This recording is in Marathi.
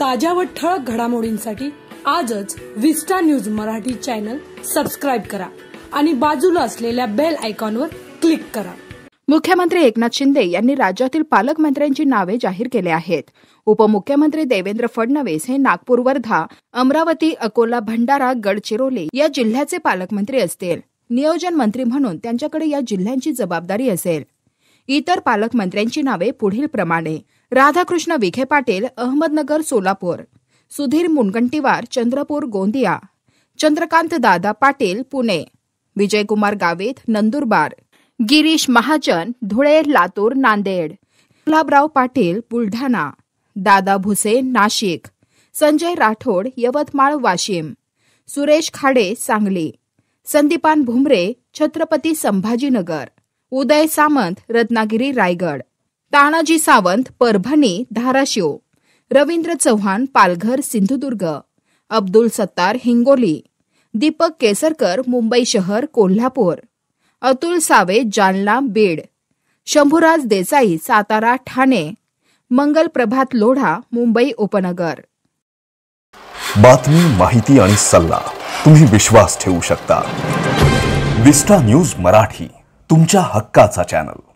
ताज्या व ठळक घडामोडींसाठी आजच Vista News Marathi channel subscribe करा आणि बाजूला असलेल्या बेल आयकॉनवर क्लिक करा मुख्यमंत्री एकनाथ शिंदे यांनी राज्यातील पालकमंत्र्यांची नावे जाहीर केली आहेत उपमुख्यमंत्री देवेंद्र फडणवीस हे नागपूर वर्धा अमरावती अकोला भंडारा गडचिरोली या जिल्ह्याचे पालकमंत्री असतील नियोजन मंत्री म्हणून त्यांच्याकडे या जिल्ह्यांची जबाबदारी असेल इतर पालकमंत्र्यांची नावे पुढील प्रमाणे राधाकृष्ण विखे पाटील अहमदनगर सोलापूर सुधीर मुनगंटीवार चंद्रपूर गोंदिया चंद्रकांत दादा पाटील पुणे विजयकुमार गावित नंदुरबार गिरीश महाजन धुळे लातूर नांदेड गुलाबराव पाटील बुलढाणा दादा भुसे नाशिक संजय राठोड यवतमाळ वाशिम सुरेश खाडे सांगली संदीपान भुमरे छत्रपती संभाजीनगर उदय सामंत रत्नागिरी रायगड तानाजी सावंत परभणी धाराशिव रवींद्र चव्हाण पालघर सिंधुदुर्ग अब्दुल सत्तार हिंगोली दीपक केसरकर मुंबई शहर कोल्हापूर अतुल सावे जालना बीड शंभूराज देसाई सातारा ठाणे मंगल प्रभात लोढा मुंबई उपनगर बातमी माहिती आणि सल्ला तुम्ही विश्वास ठेवू शकता विस्टा न्यूज मराठी तुमच्या हक्काचा चॅनल